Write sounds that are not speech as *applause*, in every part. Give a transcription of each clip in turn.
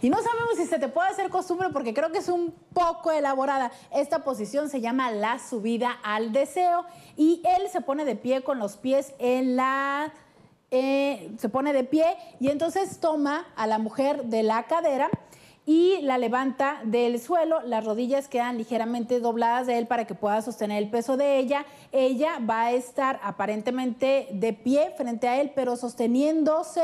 Y no sabemos si se te puede hacer costumbre porque creo que es un poco elaborada. Esta posición se llama la subida al deseo y él se pone de pie con los pies en la... Eh, se pone de pie y entonces toma a la mujer de la cadera y la levanta del suelo, las rodillas quedan ligeramente dobladas de él para que pueda sostener el peso de ella. Ella va a estar aparentemente de pie frente a él, pero sosteniéndose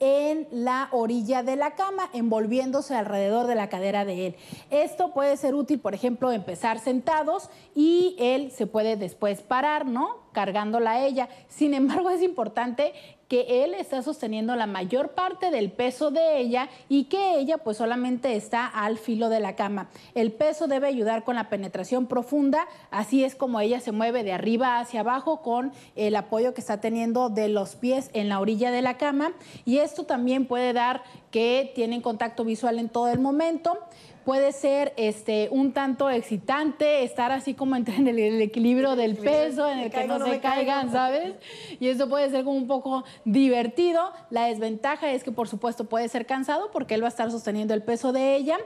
en la orilla de la cama, envolviéndose alrededor de la cadera de él. Esto puede ser útil, por ejemplo, empezar sentados y él se puede después parar, ¿no? cargándola a ella. Sin embargo, es importante que él está sosteniendo la mayor parte del peso de ella y que ella pues solamente está al filo de la cama. El peso debe ayudar con la penetración profunda, así es como ella se mueve de arriba hacia abajo con el apoyo que está teniendo de los pies en la orilla de la cama y esto también puede dar que tienen contacto visual en todo el momento puede ser este, un tanto excitante, estar así como en el, equilibrio del peso, en el que no, se caigan, ¿sabes? Y esto puede ser como un poco divertido. La desventaja es que, por supuesto, puede ser cansado porque él va a estar sosteniendo el peso de ella,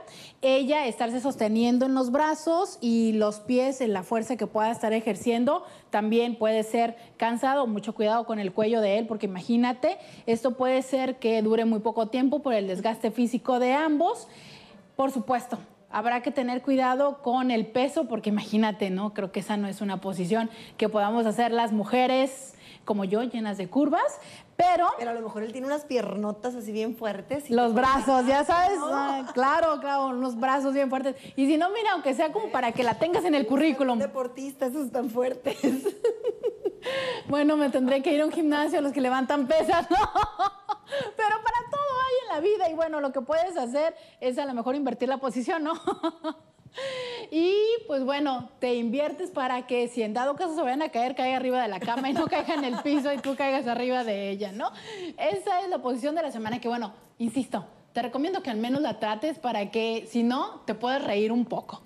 ella estarse sosteniendo en los brazos y los pies en la fuerza que pueda estar ejerciendo. También puede ser cansado, mucho cuidado con el cuello de él, porque imagínate, esto puede ser que dure muy poco tiempo por el desgaste físico de ambos. Por supuesto, habrá que tener cuidado con el peso, porque imagínate, ¿no? Creo que esa no es una posición que podamos hacer las mujeres como yo, llenas de curvas, pero... Pero a lo mejor él tiene unas piernotas así bien fuertes. los brazos, ya sabes, claro, claro, unos brazos bien fuertes. Y si no, mira, aunque sea como para que la tengas en el currículum. Deportistas, esos tan fuertes. *laughs* Bueno, me tendré que ir a un gimnasio a los que levantan pesas, ¿no? vida y bueno, lo que puedes hacer es a lo mejor invertir la posición, ¿no? *laughs* Y pues bueno, te inviertes para que si en dado caso se vayan a caer, caiga arriba de la cama y no caiga en el piso y tú caigas arriba de ella, ¿no? Esa es la posición de la semana que, bueno, insisto, te recomiendo que al menos la trates para que si no, te puedas reír un poco.